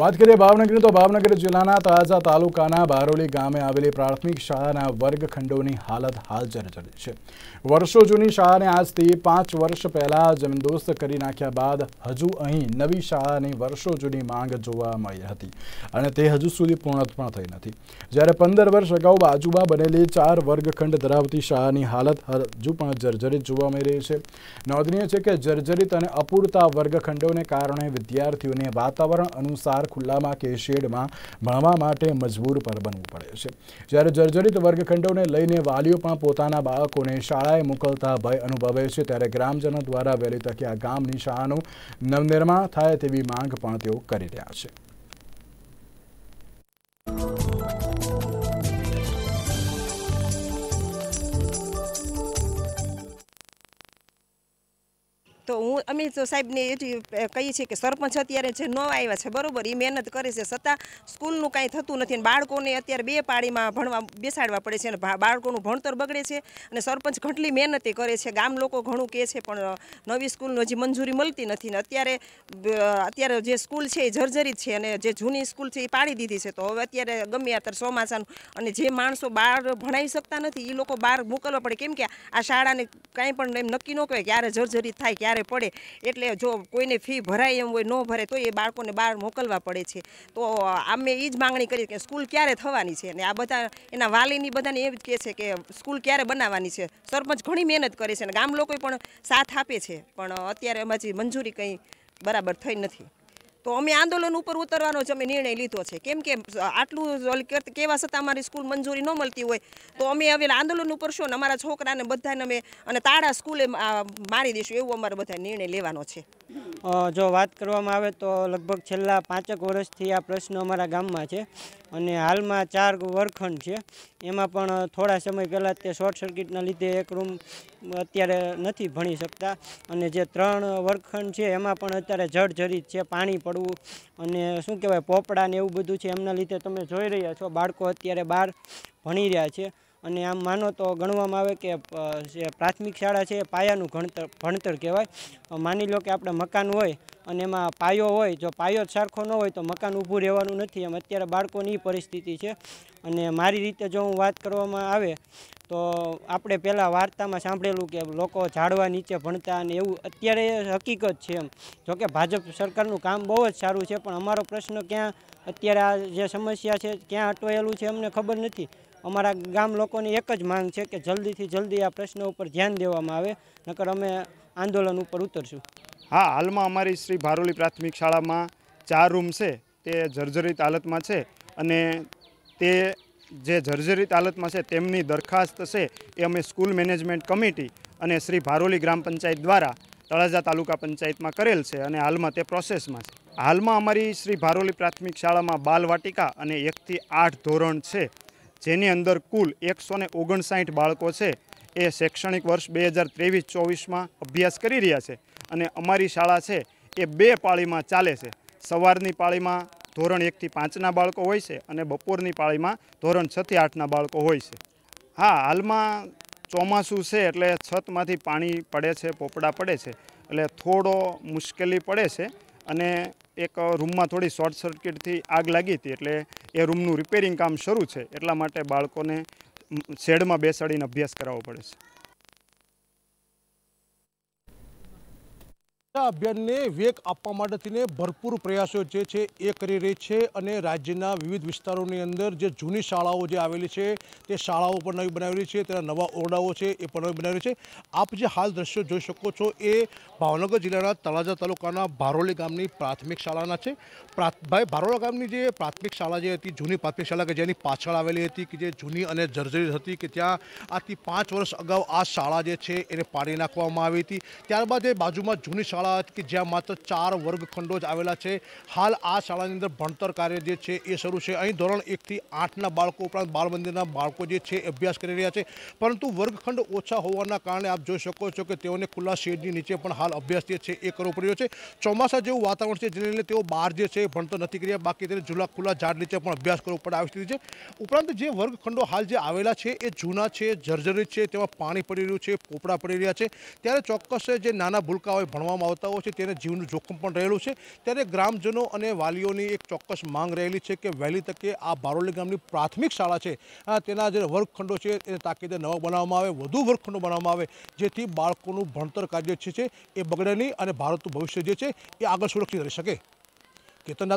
વાત કરીએ ભાવનગરની તો ભાવનગર જિલ્લાના તળાજા તાલુકાના બારોલી ગામે આવેલી પ્રાથમિક શાળાના વર્ગખંડોની હાલત હાલ જર્જરિત છે વર્ષો જૂની શાળાને આજથી પાંચ વર્ષ પહેલાં જમીનદોસ્ત કરી નાખ્યા બાદ હજુ અહીં નવી શાળાની વર્ષો જૂની માંગ જોવા મળી હતી અને તે હજુ સુધી પૂર્ણ પણ થઈ નથી જ્યારે પંદર વર્ષ અગાઉ બાજુમાં બનેલી ચાર વર્ગખંડ ધરાવતી શાળાની હાલત હજુ પણ જર્જરિત જોવા મળી રહી છે નોંધનીય છે કે જર્જરિત અને અપૂરતા વર્ગખંડોને કારણે વિદ્યાર્થીઓને વાતાવરણ અનુસાર ખુલ્લામાં કે શેડમાં ભણવા માટે મજબૂર પર બનવું પડે છે જ્યારે જર્જરિત વર્ગખંડોને લઈને વાલીઓ પણ પોતાના બાળકોને શાળાએ મોકલતા ભય અનુભવે છે ત્યારે ગ્રામજનો દ્વારા વહેલી તકે આ ગામની શાળાનું નવનિર્માણ થાય તેવી માંગ પણ તેઓ કરી રહ્યા છે તો હું અમે તો સાહેબને એટલી કહીએ છીએ કે સરપંચ અત્યારે જે ન આવ્યા છે બરાબર એ મહેનત કરે છે છતાં સ્કૂલનું કાંઈ થતું નથી અને બાળકોને અત્યારે બે પાળીમાં ભણવા બેસાડવા પડે છે અને બાળકોનું ભણતર બગડે છે અને સરપંચ ઘટલી મહેનતે કરે છે ગામ લોકો ઘણું કહે છે પણ નવી સ્કૂલનો હજી મંજૂરી મળતી નથી ને અત્યારે અત્યારે જે સ્કૂલ છે એ જર્જરિત છે અને જે જૂની સ્કૂલ છે એ પાડી દીધી છે તો હવે અત્યારે ગમે અત્યારે ચોમાસાનું અને જે માણસો બહાર ભણાવી શકતા નથી એ લોકો બહાર મોકલવા પડે કેમ કે આ શાળાને કાંઈ પણ એમ નક્કી ન કહે ક્યારે જર્જરિત થાય ક્યારે વધારે પડે એટલે જો કોઈને ફી ભરાય એમ હોય ન ભરે તો એ બાળકોને બહાર મોકલવા પડે છે તો અમે એ જ માગણી કરી કે સ્કૂલ ક્યારે થવાની છે અને આ બધા એના વાલીની બધાને એ જ કહે છે કે સ્કૂલ ક્યારે બનાવવાની છે સરપંચ ઘણી મહેનત કરે છે અને ગામ લોકોએ પણ સાથ આપે છે પણ અત્યારે અમારી મંજૂરી કંઈ બરાબર થઈ નથી તો અમે આંદોલન ઉપર ઉતરવાનો જ અમે નિર્ણય લીધો છે કેમ કે આટલું કેવા છતાં અમારી સ્કૂલ મંજૂરી ન મળતી હોય તો અમે હવે આંદોલન ઉપર શું અમારા છોકરાને બધાને અમે અને તાળા સ્કૂલે મારી દઈશું એવું અમારે બધા નિર્ણય લેવાનો છે જો વાત કરવામાં આવે તો લગભગ છેલ્લા પાંચેક વર્ષથી આ પ્રશ્ન અમારા ગામમાં છે અને હાલમાં ચાર વર્ગખંડ છે એમાં પણ થોડા સમય પહેલાં તે શોર્ટ સર્કિટના લીધે એક રૂમ અત્યારે નથી ભણી શકતા અને જે ત્રણ વર્ગખંડ છે એમાં પણ અત્યારે જર્જરિત છે પાણી પડવું અને શું કહેવાય પોપડા ને એવું બધું છે એમના લીધે તમે જોઈ રહ્યા છો બાળકો અત્યારે બહાર ભણી રહ્યા છે અને આમ માનો તો ગણવામાં આવે કે જે પ્રાથમિક શાળા છે એ પાયાનું ભણતર ભણતર કહેવાય માની લો કે આપણે મકાન હોય અને એમાં પાયો હોય જો પાયો જ સરખો ન હોય તો મકાન ઊભું રહેવાનું નથી એમ અત્યારે બાળકોની પરિસ્થિતિ છે અને મારી રીતે જો હું વાત કરવામાં આવે તો આપણે પહેલાં વાર્તામાં સાંભળેલું કે લોકો ઝાડવા નીચે ભણતા અને એવું અત્યારે હકીકત છે એમ જોકે ભાજપ સરકારનું કામ બહુ જ સારું છે પણ અમારો પ્રશ્ન ક્યાં અત્યારે આ જે સમસ્યા છે ક્યાં અટવાયેલું છે અમને ખબર નથી અમારા ગામ લોકોની એક જ માંગ છે કે જલ્દીથી જલ્દી આ પ્રશ્ન ઉપર ધ્યાન દેવામાં આવે નકર અમે આંદોલન ઉપર ઉતરશું હા હાલમાં અમારી શ્રી ભારોલી પ્રાથમિક શાળામાં ચાર રૂમ છે તે જર્જરિત હાલતમાં છે અને તે જે જર્જરિત હાલતમાં છે તેમની દરખાસ્ત છે એ અમે સ્કૂલ મેનેજમેન્ટ કમિટી અને શ્રી ભારોલી ગ્રામ પંચાયત દ્વારા તળાજા તાલુકા પંચાયતમાં કરેલ છે અને હાલમાં તે પ્રોસેસમાં છે હાલમાં અમારી શ્રી ભારોલી પ્રાથમિક શાળામાં બાલવાટિકા અને એકથી આઠ ધોરણ છે જેની અંદર કુલ એકસો ને ઓગણસાઠ બાળકો છે એ શૈક્ષણિક વર્ષ બે હજાર ત્રેવીસ ચોવીસમાં અભ્યાસ કરી રહ્યા છે અને અમારી શાળા છે એ બે પાળીમાં ચાલે છે સવારની પાળીમાં ધોરણ એકથી પાંચના બાળકો હોય છે અને બપોરની પાળીમાં ધોરણ છથી આઠના બાળકો હોય છે હા હાલમાં ચોમાસું છે એટલે છતમાંથી પાણી પડે છે પોપડા પડે છે એટલે થોડો મુશ્કેલી પડે છે અને એક રૂમમાં થોડી શોર્ટ સર્કિટથી આગ લાગી હતી એટલે એ રૂમનું રિપેરિંગ કામ શરૂ છે એટલા માટે બાળકોને શેડમાં બેસાડીને અભ્યાસ કરાવવો પડે છે અભિયાનને વેગ આપવા માટે થઈને ભરપૂર પ્રયાસો જે છે એ કરી રહી છે અને રાજ્યના વિવિધ વિસ્તારોની અંદર જે જૂની શાળાઓ જે આવેલી છે તે શાળાઓ પણ નવી બનાવેલી છે તેના નવા ઓરડાઓ છે એ પણ નવી બનાવેલી છે આપ જે હાલ દ્રશ્યો જોઈ શકો છો એ ભાવનગર જિલ્લાના તળાજા તાલુકાના ભારોલી ગામની પ્રાથમિક શાળાના છે ભાઈ ભારોલા ગામની જે પ્રાથમિક શાળા જે હતી જૂની પ્રાથમિક શાળા કે જેની પાછળ આવેલી હતી કે જે જૂની અને જર્જરી હતી કે ત્યાં આથી પાંચ વર્ષ અગાઉ આ શાળા જે છે એને પાડી નાખવામાં આવી હતી ત્યારબાદ એ બાજુમાં જૂની શાળા कि ज्या मात्र चार वर्गखंडोज आलेला छे हाल आ शाळाने अंदर भणतर कार्य जे छे ये सुरू छे अही ધોરણ 1 થી 8 ના બાળકો ઉપરાંત बालमंदिराના બાળકો જે छे अभ्यास કરી રહ્યા છે પરંતુ वर्गखंड ओछा होવાના કારણે આપ જોઈ શકો છો કે તેઓને કુલ્લા શેડની નીચે પણ હાલ અભ્યાસતે છે એકરૂ પડ્યો છે ચોમાસા જેવું વાતાવરણ છે એટલે તેઓ બહાર જે છે ભણતો નથી કરી બાકી તે ઝુલા કુલ્લા झाड નીચે પણ અભ્યાસ કરવો પડ્યો છે ઉપરાંત જે वर्गखंडो હાલ જે आलेला छे ये जुना છે જર્જરિત છે તેવા પાણી પડી રહ્યું છે પોપડા પડી રહ્યા છે ત્યારે ચોક્કસ છે કે નાના ભૂલકા હોય ભણવામાં કરતાઓ છે તેને જીવનું જોખમ પણ રહેલું છે ત્યારે ગ્રામજનો અને વાલીઓની એક ચોક્કસ માંગ રહેલી છે કે વહેલી તકે આ બારોલી ગામની પ્રાથમિક શાળા છે તેના જે વર્ગખંડો છે એને તાકીદે નવા બનાવવામાં આવે વધુ વર્ગખંડો બનાવવામાં આવે જેથી બાળકોનું ભણતર કાર્ય છે એ બગડે નહીં અને ભારતનું ભવિષ્ય જે છે એ આગળ સુરક્ષિત રહી શકે કેતન